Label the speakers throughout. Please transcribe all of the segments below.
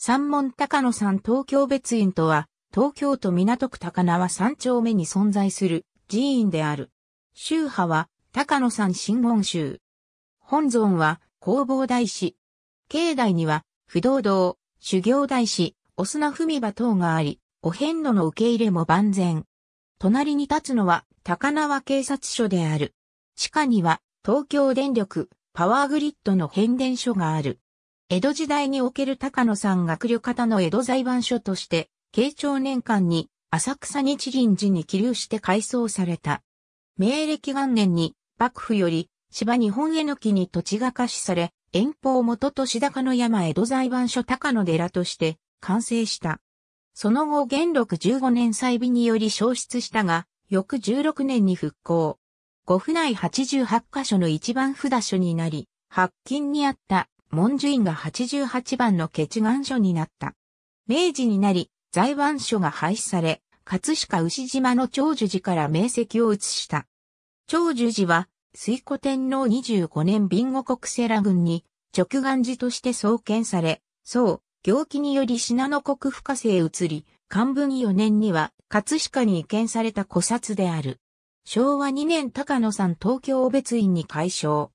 Speaker 1: 三門高野山東京別院とは、東京都港区高輪三丁目に存在する寺院である。宗派は高野山新門宗。本尊は弘法大師。境内には不動堂、修行大師、お砂踏み場等があり、お遍路の受け入れも万全。隣に立つのは高輪警察署である。地下には東京電力、パワーグリッドの変電所がある。江戸時代における高野山学旅方の江戸裁判所として、慶長年間に浅草日輪寺に起立して改装された。明暦元年に幕府より芝日本への木に土地が貸しされ、遠方元都市高野山江戸裁判所高野寺として完成した。その後元禄15年歳日により消失したが、翌16年に復興。五府内88箇所の一番札所になり、発禁にあった文殊院が88番の決願書になった。明治になり、財番書が廃止され、葛飾牛島の長寿寺から名跡を移した。長寿寺は、水古天皇25年ビンゴ国世羅軍に直願寺として創建され、宋、行基により信濃国深瀬へ移り、漢文4年には葛飾に移転された古刹である。昭和2年高野山東京別院に改称。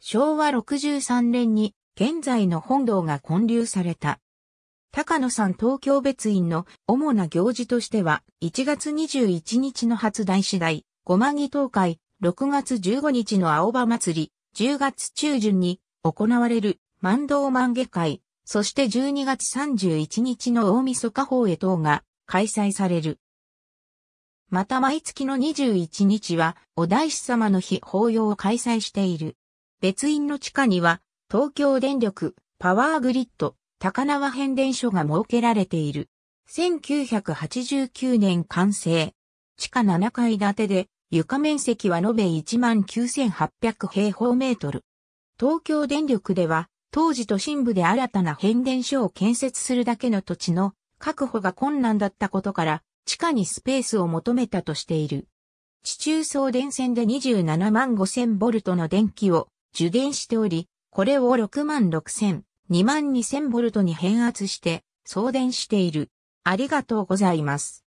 Speaker 1: 昭和63年に現在の本堂が建立された。高野山東京別院の主な行事としては、1月21日の初大師大、ごまぎ東海、6月15日の青葉祭り、10月中旬に行われる万道万華会、そして12月31日の大晦日法へ等が開催される。また毎月の21日はお大師様の日法要を開催している。別院の地下には東京電力パワーグリッド高輪変電所が設けられている。1989年完成。地下7階建てで床面積は延べ19,800平方メートル。東京電力では当時都心部で新たな変電所を建設するだけの土地の確保が困難だったことから地下にスペースを求めたとしている。地中送電線で27万5000ボルトの電気を受電しており、これを6万6 0 2万2 0ボルトに変圧して送電している。ありがとうございます。